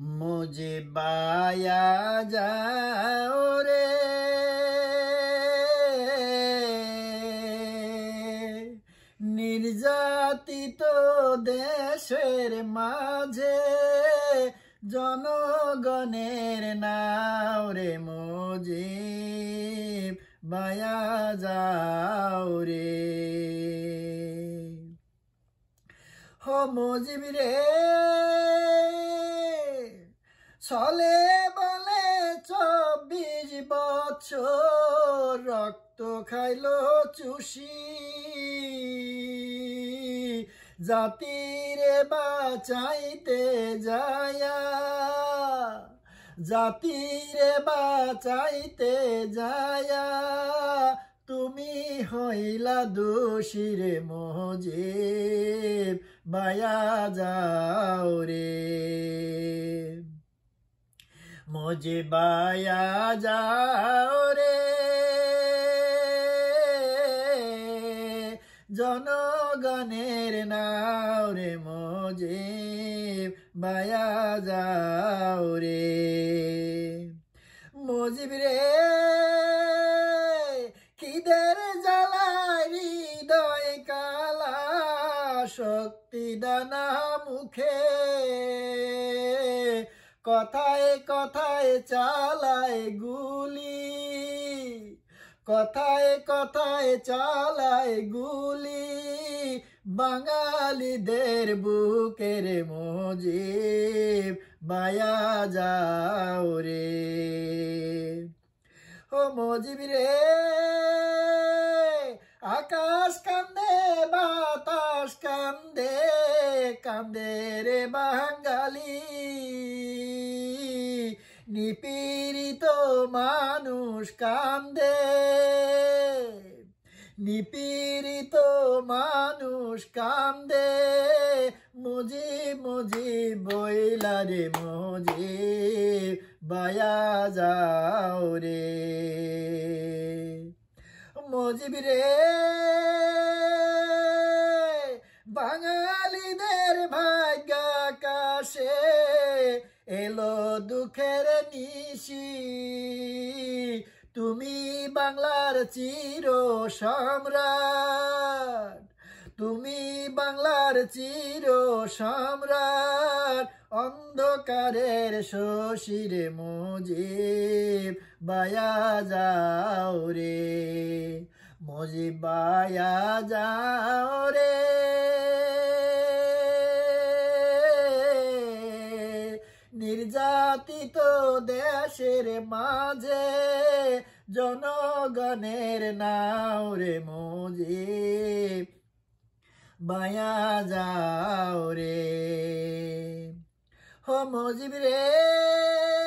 मुझे बाया जाओ रे নির্যাতিত দেশের মাঝে জনগণের নাও রে মুজিব বায়া যাও রে হো মুজিব রে ছলে বলে চব্বিশ বছর রক্ত খাইল চুষি জাতিরে বাঁচাইতে যায়া জাতিরে বাঁচাইতে যায়া তুমি হইলা দোষীরে মহজে বায়া যাও রে মোজে বায়া যাও রে জনগণের নাও রে মোজে বায়া যাও রে মজিব রে কিদের জ্বালারি দয় কালা শক্তি দানা মুখে কথায় কথায় চালায় গুলি কথায় কথায় চালায় গুলি বাঙালিদের বুকের মজিব বায়া যাও রে ও মজিব রে কান্দে রে বাঙালি নিপীড়িত মানুষ কান্দে নিপীড়িত মানুষ কান্দে মুজি মুজি বইলা রে মুজি বায়া যাও রে মজিব রে বাঙালিদের এলো দুঃখের নিশি তুমি বাংলার চির সম্রাট তুমি বাংলার চির সম্রাট অন্ধকারের শশীরে মজিব বায়া যাও রে মজিব বায়া যাও রে অতীত দেশের মাঝে জনগণের নাও রে মজে বায়া যাও রে হো মজিব রে